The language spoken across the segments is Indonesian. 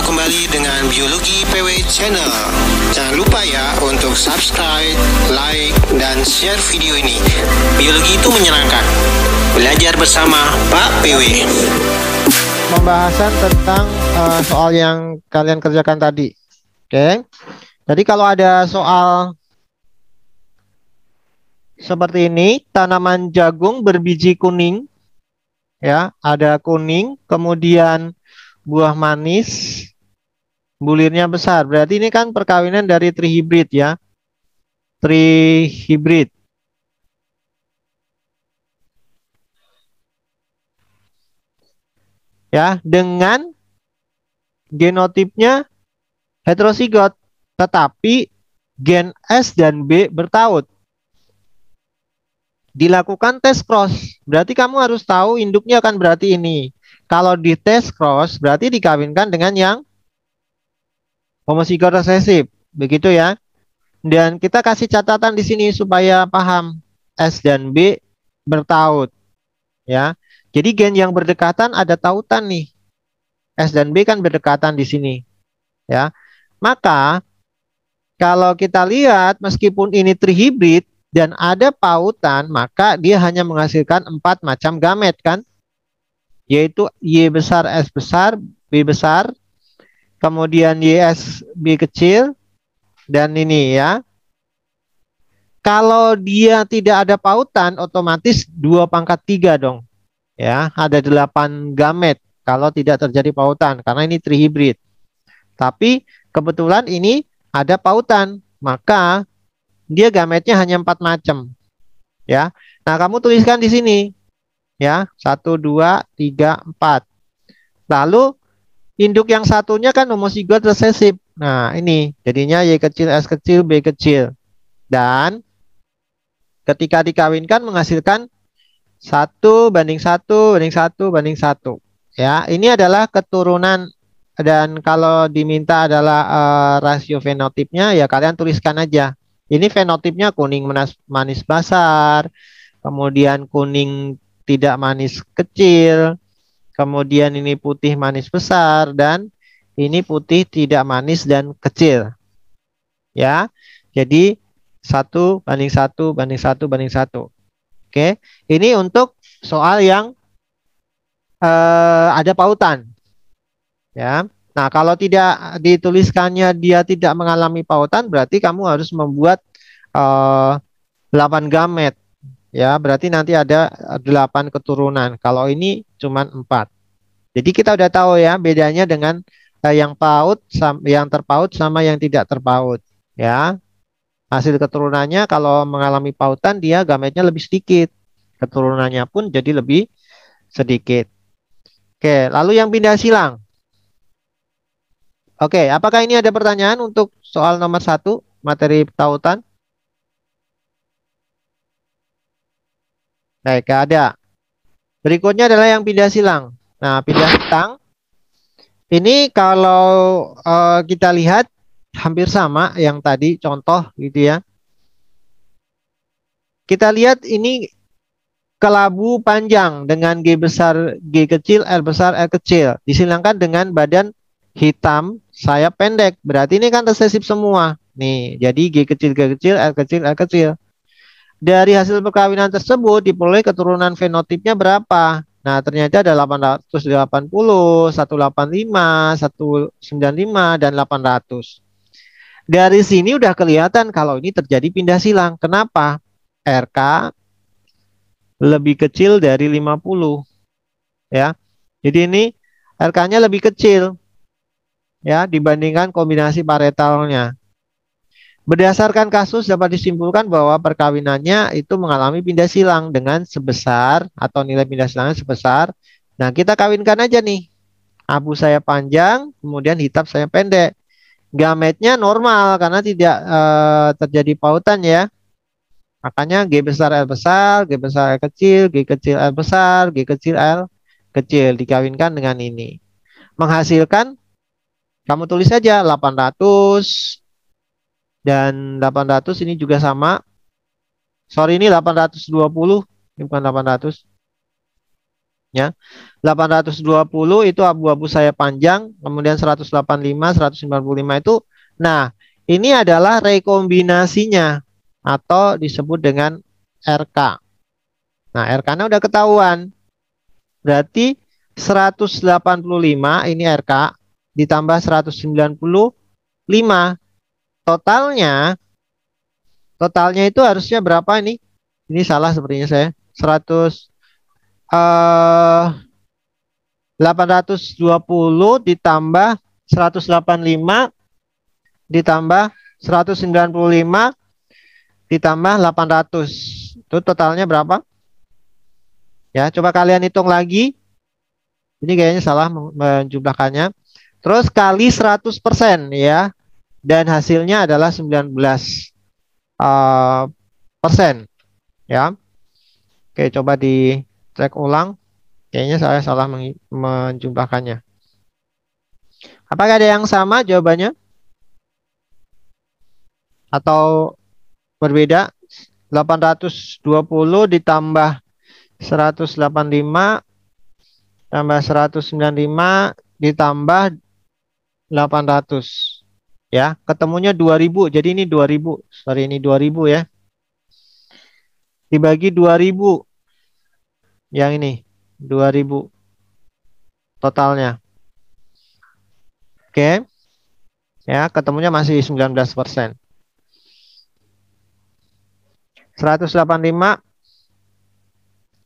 kembali dengan Biologi PW Channel. Jangan lupa ya untuk subscribe, like, dan share video ini. Biologi itu menyenangkan. Belajar bersama Pak PW. Pembahasan tentang uh, soal yang kalian kerjakan tadi. Oke. Okay. Jadi kalau ada soal seperti ini, tanaman jagung berbiji kuning ya, ada kuning, kemudian buah manis, bulirnya besar. Berarti ini kan perkawinan dari trihibrid ya. Trihibrid. Ya, dengan genotipnya heterosigot, tetapi gen S dan B bertaut dilakukan tes cross. Berarti kamu harus tahu induknya akan berarti ini. Kalau di test cross berarti dikawinkan dengan yang homozigot resesif, begitu ya. Dan kita kasih catatan di sini supaya paham S dan B bertaut. Ya. Jadi gen yang berdekatan ada tautan nih. S dan B kan berdekatan di sini. Ya. Maka kalau kita lihat meskipun ini trihibrid dan ada pautan, maka dia hanya menghasilkan empat macam gamet kan? yaitu Y besar S besar, B besar, kemudian YS B kecil, dan ini ya. Kalau dia tidak ada pautan, otomatis 2 pangkat 3 dong. Ya, ada 8 gamet kalau tidak terjadi pautan, karena ini trihibrid. Tapi kebetulan ini ada pautan, maka dia gametnya hanya empat macam. Ya. Nah, kamu tuliskan di sini ya. Satu, dua, tiga, empat. Lalu induk yang satunya kan homozigot resesif. Nah, ini jadinya Y kecil, S kecil, B kecil. Dan ketika dikawinkan menghasilkan satu banding satu banding satu banding satu. Ya, ini adalah keturunan dan kalau diminta adalah uh, rasio fenotipnya ya kalian tuliskan aja. Ini fenotipnya kuning manis, manis basar, kemudian kuning tidak manis kecil, kemudian ini putih manis besar dan ini putih tidak manis dan kecil. Ya. Jadi satu banding satu banding satu banding satu. Oke. Ini untuk soal yang eh, ada pautan. Ya. Nah, kalau tidak dituliskannya dia tidak mengalami pautan, berarti kamu harus membuat eh, 8 gamet ya berarti nanti ada 8 eh, keturunan. Kalau ini cuma 4. Jadi kita udah tahu ya bedanya dengan eh, yang paut yang terpaut sama yang tidak terpaut ya. Hasil keturunannya kalau mengalami pautan dia gametnya lebih sedikit. Keturunannya pun jadi lebih sedikit. Oke, lalu yang pindah silang. Oke, apakah ini ada pertanyaan untuk soal nomor satu materi tautan? Baik, gak ada. Berikutnya adalah yang pindah silang. Nah, pindah silang ini kalau uh, kita lihat hampir sama yang tadi contoh gitu ya. Kita lihat ini kelabu panjang dengan G besar G kecil, L besar L kecil. Disilangkan dengan badan hitam sayap pendek. Berarti ini kan resesif semua. Nih, jadi G kecil G kecil, L kecil L kecil. Dari hasil perkawinan tersebut diperoleh keturunan fenotipnya berapa? Nah, ternyata ada 880, 185, 195 dan 800. Dari sini udah kelihatan kalau ini terjadi pindah silang. Kenapa? RK lebih kecil dari 50. Ya. Jadi ini RK-nya lebih kecil ya dibandingkan kombinasi paretalnya. Berdasarkan kasus dapat disimpulkan bahwa perkawinannya itu mengalami pindah silang dengan sebesar atau nilai pindah silangnya sebesar. Nah, kita kawinkan aja nih. Abu saya panjang, kemudian hitam saya pendek. Gametnya normal karena tidak e, terjadi pautan ya. Makanya G besar L besar, G besar L kecil, G kecil L besar, G kecil L kecil dikawinkan dengan ini. Menghasilkan kamu tulis saja 800 dan 800 ini juga sama. Sorry ini 820, ini bukan 800. Ya. 820 itu abu-abu saya panjang, kemudian 185, 195 itu nah, ini adalah rekombinasinya atau disebut dengan RK. Nah, RK-nya udah ketahuan. Berarti 185 ini RK ditambah 195 totalnya totalnya itu harusnya berapa ini? Ini salah sepertinya saya. 100 eh 820 ditambah 185 ditambah 195 ditambah 800. Itu totalnya berapa? Ya, coba kalian hitung lagi. Ini kayaknya salah menjumlahkannya. Terus kali 100% ya dan hasilnya adalah 19 uh, persen ya oke coba di track ulang kayaknya saya salah men menjumlahkannya apakah ada yang sama jawabannya atau berbeda 820 ditambah 185 tambah 195 ditambah 800 ya ketemunya 2000 jadi ini 2000 sorry ini 2000 ya dibagi 2000 yang ini 2000 totalnya oke okay. ya ketemunya masih 19 185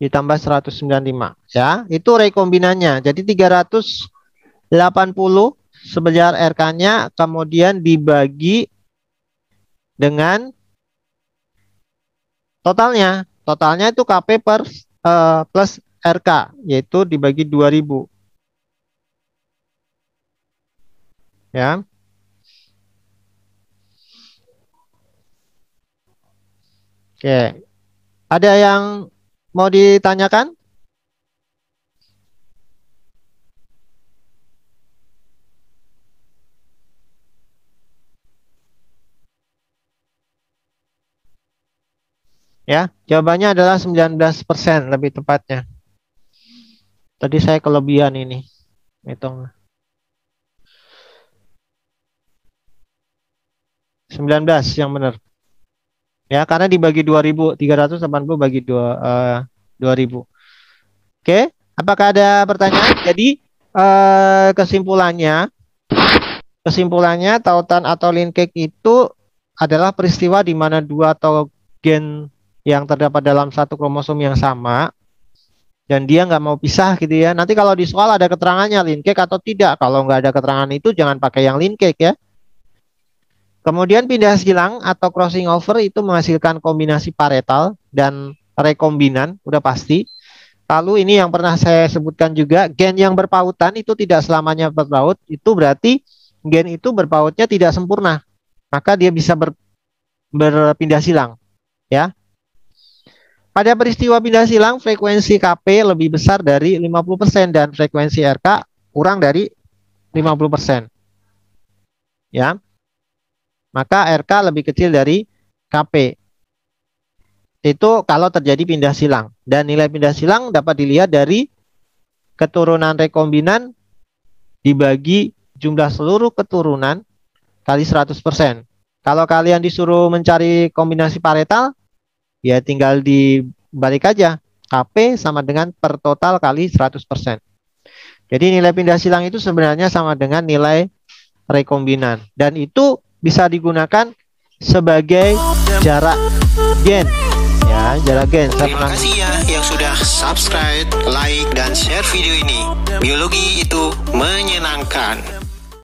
ditambah 195 ya itu rekombinannya jadi 380 sebesar RK-nya kemudian dibagi dengan totalnya. Totalnya itu KP per uh, plus RK yaitu dibagi 2000. Ya. Oke. Ada yang mau ditanyakan? Ya, jawabannya adalah 19% lebih tepatnya. Tadi saya kelebihan ini. Hitung. 19 yang benar. Ya, karena dibagi 2000, 380 bagi 2 uh, 2000. Oke, apakah ada pertanyaan? Jadi uh, kesimpulannya kesimpulannya tautan atau linkage itu adalah peristiwa di mana dua atau gen yang terdapat dalam satu kromosom yang sama dan dia nggak mau pisah gitu ya. Nanti kalau di soal ada keterangannya linkage atau tidak. Kalau nggak ada keterangan itu jangan pakai yang linkage ya. Kemudian pindah silang atau crossing over itu menghasilkan kombinasi paretal dan rekombinan, udah pasti. Lalu ini yang pernah saya sebutkan juga, gen yang berpautan itu tidak selamanya berpaut, itu berarti gen itu berpautnya tidak sempurna. Maka dia bisa ber, berpindah silang, ya. Pada peristiwa pindah silang, frekuensi KP lebih besar dari 50% dan frekuensi RK kurang dari 50%. Ya. Maka RK lebih kecil dari KP. Itu kalau terjadi pindah silang. Dan nilai pindah silang dapat dilihat dari keturunan rekombinan dibagi jumlah seluruh keturunan kali 100%. Kalau kalian disuruh mencari kombinasi paretal, ya tinggal dibalik aja KP sama dengan per total kali 100%. Jadi nilai pindah silang itu sebenarnya sama dengan nilai rekombinan dan itu bisa digunakan sebagai jarak gen ya jarak gen saya terima kasih ya yang sudah subscribe like dan share video ini biologi itu menyenangkan